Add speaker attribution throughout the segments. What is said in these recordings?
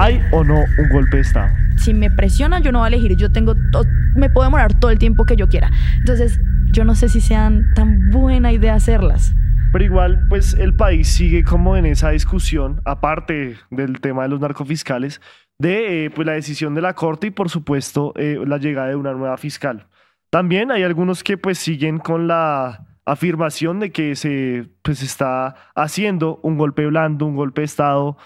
Speaker 1: ¿Hay o no un golpe de Estado?
Speaker 2: Si me presionan, yo no voy a elegir. Yo tengo. Me puedo demorar todo el tiempo que yo quiera. Entonces, yo no sé si sean tan buena idea hacerlas.
Speaker 1: Pero igual, pues el país sigue como en esa discusión, aparte del tema de los narcofiscales, de eh, pues, la decisión de la Corte y por supuesto eh, la llegada de una nueva fiscal. También hay algunos que pues siguen con la afirmación de que se pues, está haciendo un golpe blando, un golpe de Estado,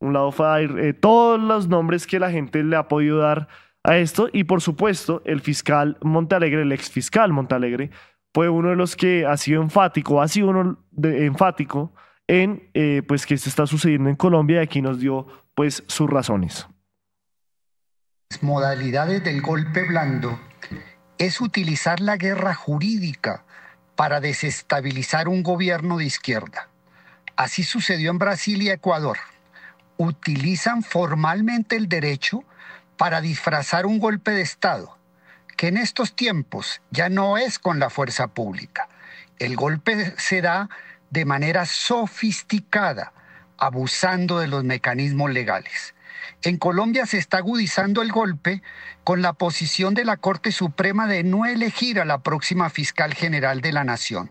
Speaker 1: un lado fue eh, todos los nombres que la gente le ha podido dar a esto y por supuesto el fiscal Montalegre, el ex fiscal Montalegre, fue uno de los que ha sido enfático, ha sido uno enfático en eh, pues que esto está sucediendo en Colombia y aquí nos dio pues sus
Speaker 3: razones. Modalidades del golpe blando es utilizar la guerra jurídica para desestabilizar un gobierno de izquierda. Así sucedió en Brasil y Ecuador utilizan formalmente el derecho para disfrazar un golpe de Estado, que en estos tiempos ya no es con la fuerza pública. El golpe se da de manera sofisticada, abusando de los mecanismos legales. En Colombia se está agudizando el golpe con la posición de la Corte Suprema de no elegir a la próxima fiscal general de la Nación.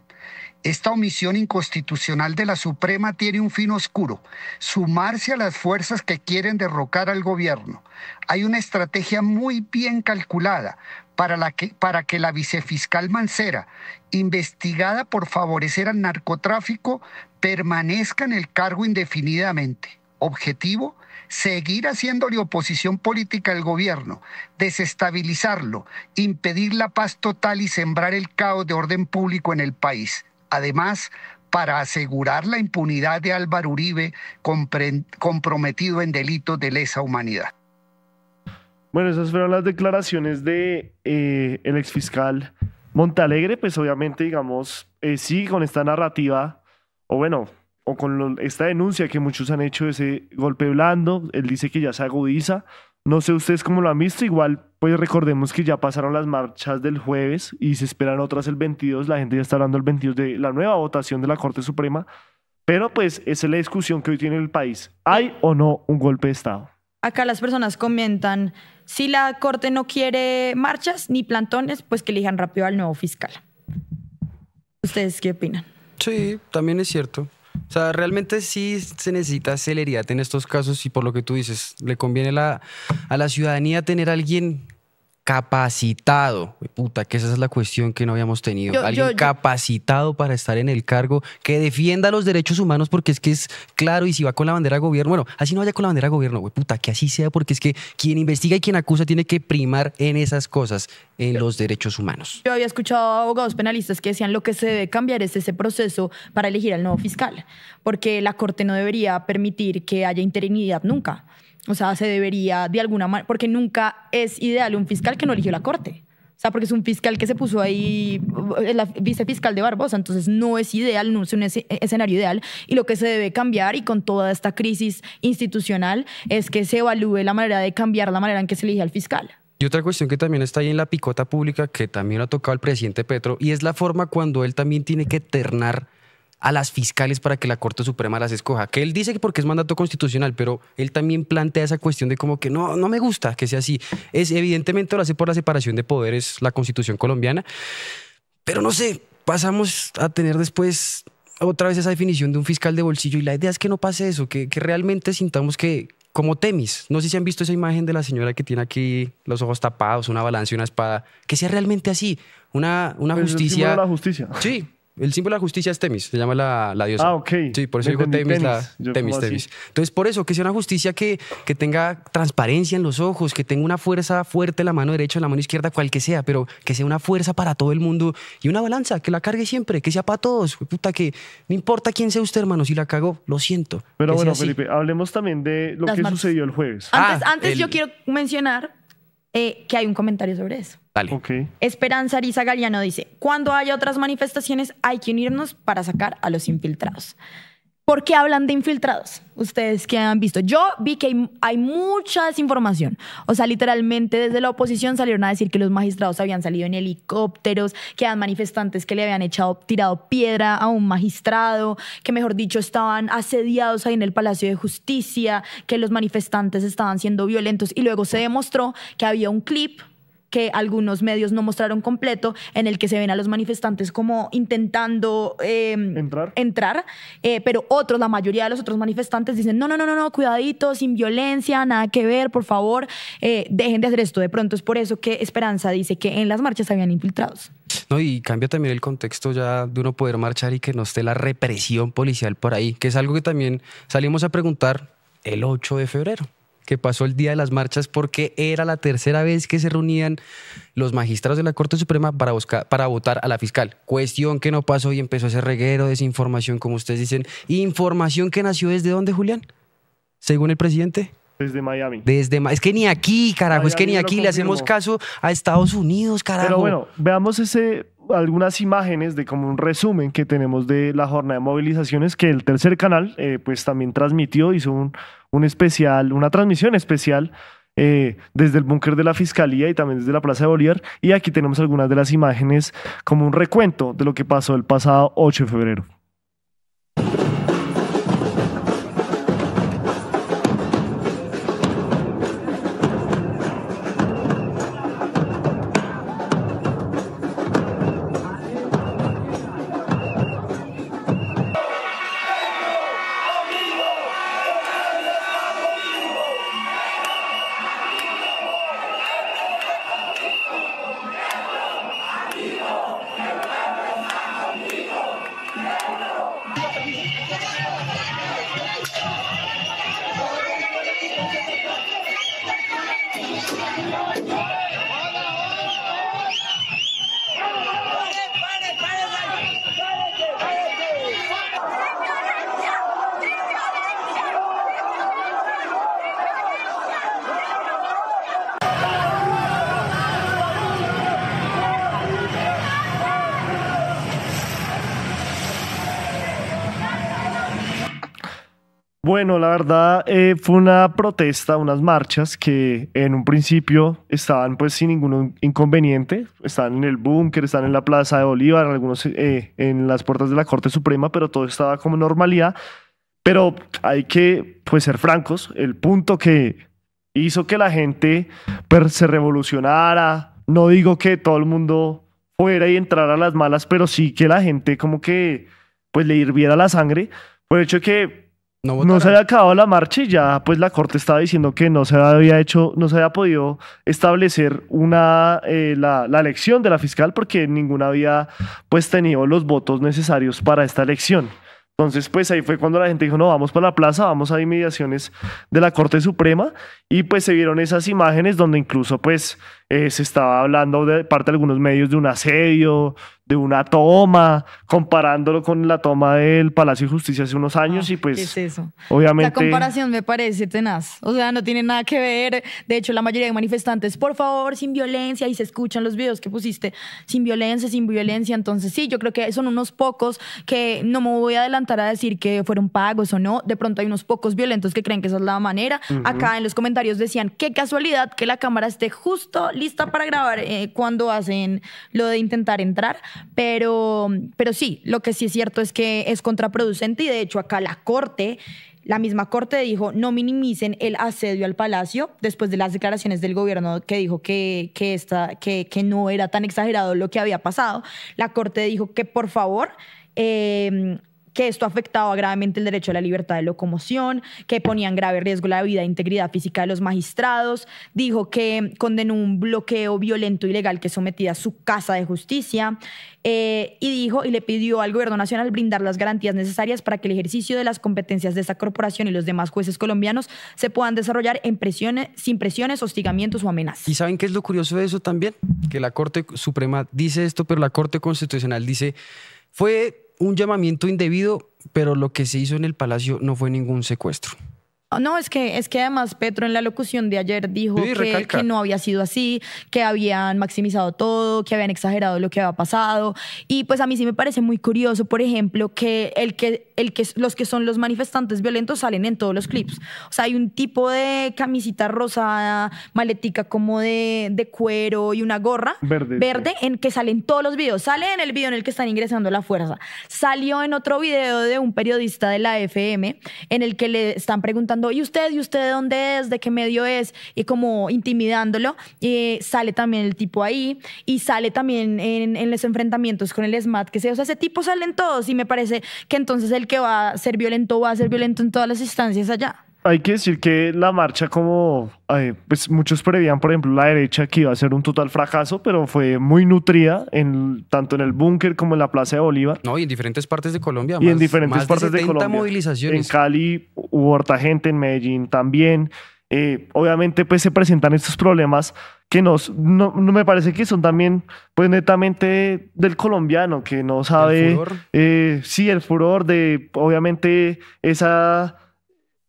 Speaker 3: Esta omisión inconstitucional de la Suprema tiene un fin oscuro, sumarse a las fuerzas que quieren derrocar al gobierno. Hay una estrategia muy bien calculada para, que, que la vicefiscal Mancera, investigada por favorecer al narcotráfico, permanezca en el cargo indefinidamente. Objetivo, seguir haciéndole oposición política al gobierno, desestabilizarlo, impedir la paz total y sembrar el caos de orden público en el país. Además, para asegurar la impunidad de Álvaro Uribe comprometido en delitos de lesa humanidad.
Speaker 1: Bueno, esas fueron las declaraciones de eh, exfiscal Montalegre, pues obviamente, digamos, eh, sí, con esta narrativa, o bueno, o con esta denuncia que muchos han hecho de ese golpe blando, él dice que ya se agudiza, no sé ustedes cómo lo han visto, igual pues recordemos que ya pasaron las marchas del jueves y se esperan otras el 22, la gente ya está hablando el 22 de la nueva votación de la Corte Suprema, pero pues esa es la discusión que hoy tiene el país, ¿hay o no un golpe de Estado?
Speaker 2: Acá las personas comentan, si la Corte no quiere marchas ni plantones, pues que elijan rápido al nuevo fiscal. ¿Ustedes qué opinan?
Speaker 4: Sí, también es cierto. O sea, realmente sí se necesita celeridad en estos casos y por lo que tú dices, le conviene la, a la ciudadanía tener a alguien capacitado. Puta, que esa es la cuestión que no habíamos tenido. Alguien capacitado para estar en el cargo, que defienda los derechos humanos, porque es que es claro, y si va con la bandera gobierno, bueno, así no vaya con la bandera gobierno, puta, que así sea, porque es que quien investiga y quien acusa tiene que primar en esas cosas, en los derechos humanos.
Speaker 2: Yo había escuchado a abogados penalistas que decían lo que se debe cambiar es ese proceso para elegir al nuevo fiscal, porque la Corte no debería permitir que haya interinidad nunca. O sea, se debería de alguna manera, porque nunca es ideal un fiscal que no eligió la corte. O sea, porque es un fiscal que se puso ahí, eh, la vicefiscal de Barbosa, entonces no es ideal, no es un escenario ideal. Y lo que se debe cambiar, y con toda esta crisis institucional, es que se evalúe la manera de cambiar la manera en que se elige al fiscal.
Speaker 4: Y otra cuestión que también está ahí en la picota pública, que también ha tocado el presidente Petro, y es la forma cuando él también tiene que ternar a las fiscales para que la Corte Suprema las escoja. Que él dice que porque es mandato constitucional, pero él también plantea esa cuestión de como que no, no me gusta que sea así. Es evidentemente lo hace por la separación de poderes la Constitución colombiana, pero no sé, pasamos a tener después otra vez esa definición de un fiscal de bolsillo y la idea es que no pase eso, que, realmente sintamos que, como Temis. No sé si han visto esa imagen de la señora que tiene aquí los ojos tapados, una balanza y una espada. Que sea realmente así. Una, una pues justicia. la justicia. Sí, el símbolo de la justicia es Temis, se llama la, diosa. Ah, ok. Sí, por eso digo Temis, temis, temis. Entonces, por eso, que sea una justicia que, que tenga transparencia en los ojos, que tenga una fuerza fuerte en la mano derecha, en la mano izquierda, cual que sea, pero que sea una fuerza para todo el mundo y una balanza, que la cargue siempre, que sea para todos. Puta, que no importa quién sea usted, hermano, si la cago, lo siento. Pero bueno, Felipe,
Speaker 1: hablemos también de lo que sucedió el jueves.
Speaker 2: Antes, ah, antes yo quiero mencionar eh, que hay un comentario sobre eso. Okay. Esperanza Arisa Galeano dice: Cuando haya otras manifestaciones, hay que unirnos para sacar a los infiltrados. ¿Por qué hablan de infiltrados? Ustedes que han visto. Yo vi que hay, mucha desinformación. O sea, literalmente desde la oposición salieron a decir que los magistrados habían salido en helicópteros, que eran manifestantes que le habían echado, tirado piedra a un magistrado, que mejor dicho estaban asediados ahí en el Palacio de Justicia, que los manifestantes estaban siendo violentos. Y luego se demostró que había un clip que algunos medios no mostraron completo, en el que se ven a los manifestantes como intentando em, entrar, eh, pero otros, la mayoría de los otros manifestantes dicen, no, no, no, no, no cuidadito, sin violencia, nada que ver, por favor, eh, dejen de hacer esto. De pronto es por eso que Esperanza dice que en las marchas habían infiltrados.
Speaker 4: No, y cambia también el contexto ya de uno poder marchar y que no esté la represión policial por ahí, que es algo que también salimos a preguntar el 8 de febrero que pasó el día de las marchas porque era la tercera vez que se reunían los magistrados de la Corte Suprema para, buscar, para votar a la fiscal. Cuestión que no pasó y empezó ese reguero, desinformación, como ustedes dicen. Información que nació desde dónde, Julián? Según el presidente. Desde Miami. Desde es que ni aquí, carajo, es que ni aquí le hacemos caso a Estados Unidos, carajo. Pero bueno,
Speaker 1: veamos ese algunas imágenes de como un resumen que tenemos de la jornada de movilizaciones que el tercer canal eh, pues también transmitió, hizo un, un especial, una transmisión especial eh, desde el búnker de la Fiscalía y también desde la Plaza de Bolívar. Y aquí tenemos algunas de las imágenes como un recuento de lo que pasó el pasado 8 de febrero. Thank you. Bueno, la verdad eh, fue una protesta, unas marchas que en un principio estaban pues sin ningún inconveniente, están en el búnker, están en la Plaza de Bolívar, algunos eh, en las puertas de la Corte Suprema, pero todo estaba como normalidad. Pero hay que pues ser francos, el punto que hizo que la gente pues, se revolucionara, no digo que todo el mundo fuera y entrara a las malas, pero sí que la gente como que pues le hirviera la sangre, por el hecho de que no, se había acabado la marcha y ya pues la corte estaba diciendo que no se había hecho, no se había podido establecer una, eh, la, la, elección de la fiscal porque ninguna había pues tenido los votos necesarios para esta elección. Entonces pues ahí fue cuando la gente dijo no, vamos para la plaza, vamos a inmediaciones de la Corte Suprema y pues se vieron esas imágenes donde incluso pues eh, se estaba hablando de parte de algunos medios de un asedio, de una toma, comparándolo con la toma del Palacio de Justicia hace unos años ah, y pues eso? obviamente... La comparación
Speaker 2: me parece tenaz, o sea, no tiene nada que ver, de hecho la mayoría de manifestantes, por favor, sin violencia, y se escuchan los videos que pusiste, sin violencia, sin violencia, entonces sí, yo creo que son unos pocos que no me voy a adelantar a decir que fueron pagos o no, de pronto hay unos pocos violentos que creen que esa es la manera, acá en los comentarios decían, qué casualidad que la cámara esté justo lista para grabar eh, cuando hacen lo de intentar entrar, pero, pero sí, lo que sí es cierto es que es contraproducente y de hecho acá la corte la misma corte dijo no minimicen el asedio al palacio después de las declaraciones del gobierno que dijo que, que, que, que no era tan exagerado lo que había pasado. La corte dijo que por favor eh, que esto afectaba gravemente el derecho a la libertad de locomoción, que ponía en grave riesgo la vida e integridad física de los magistrados, dijo que condenó un bloqueo violento y legal que sometía a su casa de justicia eh, y dijo y le pidió al gobierno nacional brindar las garantías necesarias para que el ejercicio de las competencias de esa corporación y los demás jueces colombianos se puedan desarrollar sin presiones, hostigamientos o amenazas.
Speaker 4: ¿Y saben qué es lo curioso de eso también? Que la Corte Suprema dice esto, pero la Corte Constitucional dice, fue un llamamiento indebido, pero lo que se hizo en el Palacio no fue ningún secuestro.
Speaker 2: Ah, no, es que, es que además Petro en la locución de ayer dijo que, no había sido así, que habían maximizado todo, que habían exagerado lo que había pasado. Y pues a mí sí me parece muy curioso, por ejemplo, que el que el que, los que son los manifestantes violentos salen en todos los clips. O sea, hay un tipo de camisita rosada, maletica como de, cuero y una gorra verde, en que salen todos los videos. Sale en el video en el que están ingresando la fuerza. Salió en otro video de un periodista de la FM en el que le están preguntando, ¿y usted? ¿Y usted de dónde es? ¿De qué medio es? Y como intimidándolo. y sale también el tipo ahí y sale también en, en los enfrentamientos con el SMAT, que sea. O sea, ese tipo salen todos y me parece que entonces el que va a ser violento o va a ser violento en todas las instancias allá
Speaker 1: hay que decir que la marcha, como pues muchos prevían, por ejemplo, la derecha que iba a ser un total fracaso, pero fue muy nutrida en tanto en el búnker como en la Plaza de Bolívar.
Speaker 4: No, y en diferentes partes de Colombia. Y en diferentes partes de, de Colombia. Movilizaciones.
Speaker 1: En Cali hubo harta gente, en Medellín también. Eh, obviamente, pues se presentan estos problemas que no, me parece que son también, pues netamente del colombiano, que no sabe. ¿El eh, sí, el furor de, obviamente, esa,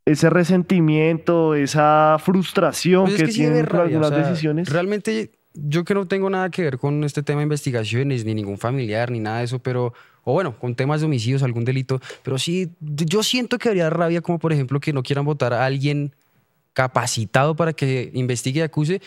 Speaker 1: ese resentimiento, esa frustración pues que, tiene tienen algunas decisiones.
Speaker 4: Realmente, yo que no tengo nada que ver con este tema de investigaciones, ni ningún familiar, ni nada de eso, pero o bueno, con temas de homicidios, algún delito, pero sí, yo siento que habría rabia como por ejemplo que no quieran votar a alguien capacitado para que investigue y acuse.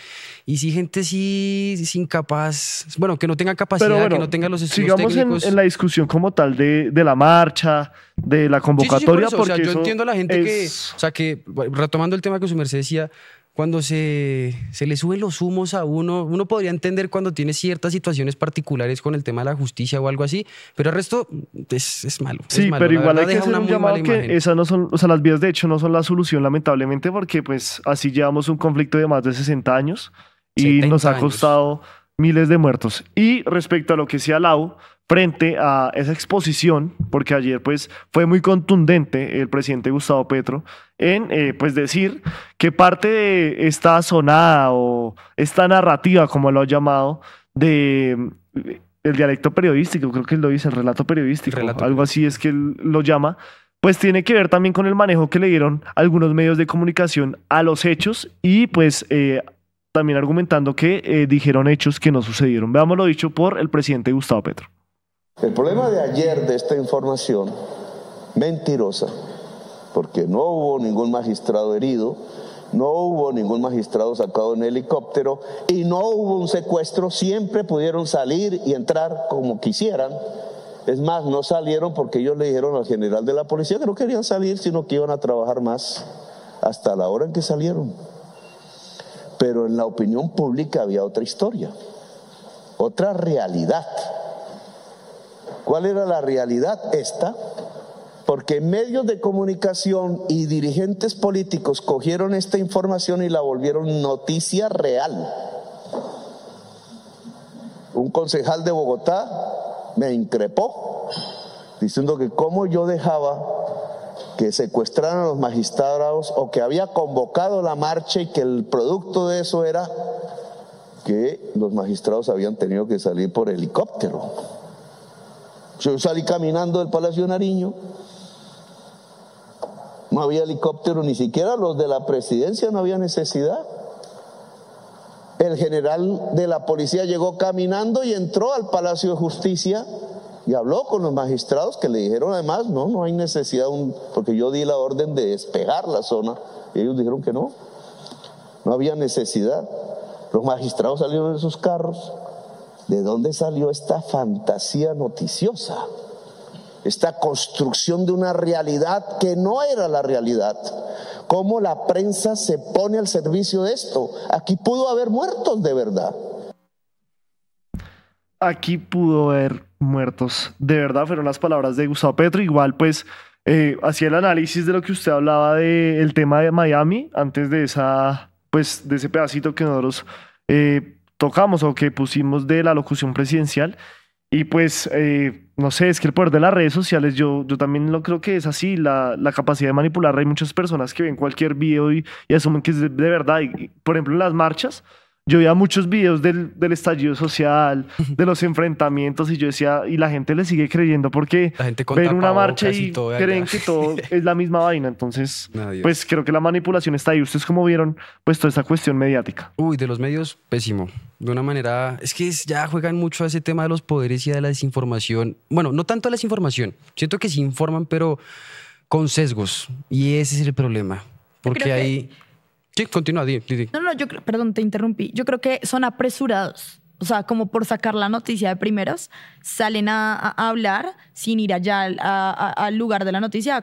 Speaker 4: Y si gente sí, es incapaz, bueno, que no tenga capacidad, que no tenga los estudios técnicos. En, la
Speaker 1: discusión como tal de, la marcha, de la convocatoria. yo entiendo a la gente que, o
Speaker 4: sea, que retomando el tema que su merced decía, cuando se, se le suben los humos a uno, uno podría entender cuando tiene ciertas situaciones particulares con el tema de la justicia o algo así, pero el resto es, es malo. Sí, pero igual hay que hacer un llamado que
Speaker 1: esas no son, o sea, las vías de hecho no son la solución lamentablemente porque pues así llevamos un conflicto de más de 60 años y nos ha costado miles de muertos. Y respecto a lo que ha Lau, frente a esa exposición, porque ayer pues fue muy contundente el presidente Gustavo Petro en eh, pues decir que parte de esta sonada o esta narrativa, como lo ha llamado, de eh, el dialecto periodístico, creo que él lo dice, el relato periodístico, algo así es que lo llama, pues tiene que ver también con el manejo que le dieron algunos medios de comunicación a los hechos y pues eh, también argumentando que eh, dijeron hechos que no sucedieron. veámoslo dicho por el presidente Gustavo Petro.
Speaker 5: El problema de ayer de esta información mentirosa, porque no hubo ningún magistrado herido, no hubo ningún magistrado sacado en helicóptero y no hubo un secuestro, siempre pudieron salir y entrar como quisieran. Es más, no salieron porque ellos le dijeron al general de la policía que no querían salir, sino que iban a trabajar más hasta la hora en que salieron. Pero en la opinión pública había otra historia, otra realidad. ¿Cuál era la realidad? Esta, porque medios de comunicación y dirigentes políticos cogieron esta información y la volvieron noticia real. Un concejal de Bogotá me increpó diciendo que como yo dejaba que secuestraron a los magistrados o que había convocado la marcha y que el producto de eso era que los magistrados habían tenido que salir por helicóptero. Yo salí caminando del Palacio Nariño, no había helicóptero, ni siquiera los de la presidencia no había necesidad. El general de la policía llegó caminando y entró al Palacio de Justicia y habló con los magistrados que le dijeron además, no, no hay necesidad, porque yo di la orden de despejar la zona y ellos dijeron que no, no había necesidad. Los magistrados salieron de sus carros. ¿De dónde salió esta fantasía noticiosa? Esta construcción de una realidad que no era la realidad. ¿Cómo la prensa se pone al servicio de esto? Aquí pudo haber muertos de verdad.
Speaker 1: Aquí pudo haber muertos. De verdad fueron las palabras de Gustavo Petro. Igual pues eh, hacía el análisis de lo que usted hablaba del tema de Miami antes de esa, pues de ese pedacito que nosotros eh, tocamos o que pusimos de la locución presidencial. Y pues, eh, no sé, es que el poder de las redes sociales, yo, yo también lo creo que es así, la, capacidad de manipular. Hay muchas personas que ven cualquier video y, asumen que es de, verdad. por ejemplo, las marchas, yo veía muchos videos del, estallido social, de los enfrentamientos, y yo decía, y la gente le sigue creyendo porque ven una marcha y, creen que todo es la misma vaina. Entonces, pues creo que la manipulación está ahí. Ustedes como vieron, pues toda esta cuestión mediática. Uy, de los medios, pésimo.
Speaker 4: De una manera, es que ya juegan mucho a ese tema de los poderes y de la desinformación. Bueno, no tanto a la desinformación. Siento que se informan, pero con sesgos. Y ese es el problema. Porque hay... Sí, continúa, di,
Speaker 2: No, no, yo perdón, te interrumpí. Yo creo que son apresurados. O sea, como por sacar la noticia de primeros, salen a, hablar sin ir allá al, lugar de la noticia a,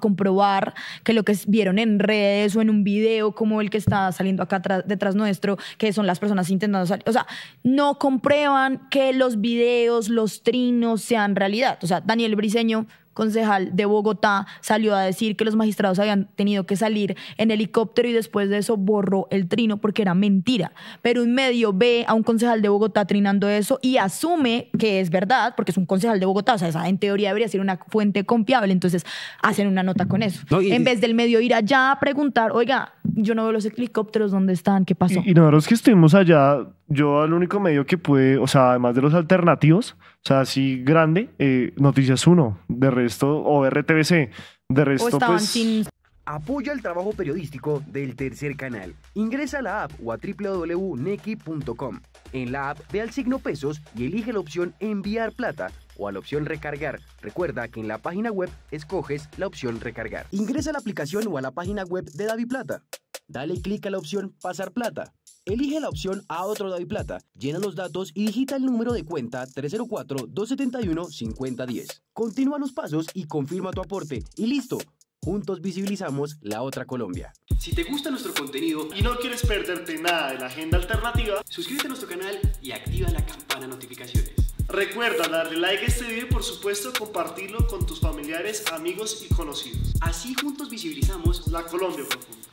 Speaker 2: comprobar que lo que vieron en redes o en un video como el que está saliendo acá detrás nuestro, que son las personas intentando salir. O sea, no comprueban que los videos, los trinos sean realidad. O sea, Daniel Briseño concejal de Bogotá, salió a decir que los magistrados habían tenido que salir en helicóptero y después de eso borró el trino porque era mentira. Pero un medio ve a un concejal de Bogotá trinando eso y asume que es verdad, porque es un concejal de Bogotá, o sea, esa en teoría debería ser una fuente confiable, entonces hacen una nota con eso. en vez del medio ir allá a preguntar, oiga, yo no veo los helicópteros, ¿dónde están? ¿Qué pasó? Y, no
Speaker 1: es que estuvimos allá, yo al único medio que pude, o sea, además de los alternativos, o sea, así grande, eh, Noticias 1, de resto, o RTBC, de resto, estaban pues,
Speaker 4: Apoya el trabajo periodístico del tercer canal. Ingresa a la app o a www.neki.com. En la app ve al signo pesos y elige la opción enviar plata o a la opción recargar. Recuerda que en la página web escoges la opción recargar. Ingresa a la aplicación o a la página web de Plata. Dale clic a la opción pasar plata. Elige la opción a otro Plata. llena los datos y digita el número de cuenta 304-271-5010. Continúa los pasos y confirma tu aporte y listo. Juntos visibilizamos la otra Colombia.
Speaker 1: Si te gusta nuestro contenido y no quieres perderte nada de la agenda alternativa, suscríbete a nuestro canal y activa la campana de notificaciones. Recuerda darle like a este video y por supuesto compartirlo con tus familiares, amigos y conocidos. Así juntos visibilizamos la Colombia profunda.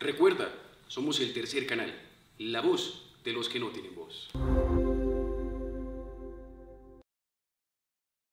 Speaker 1: Recuerda, somos el tercer canal, la voz de los que no tienen voz.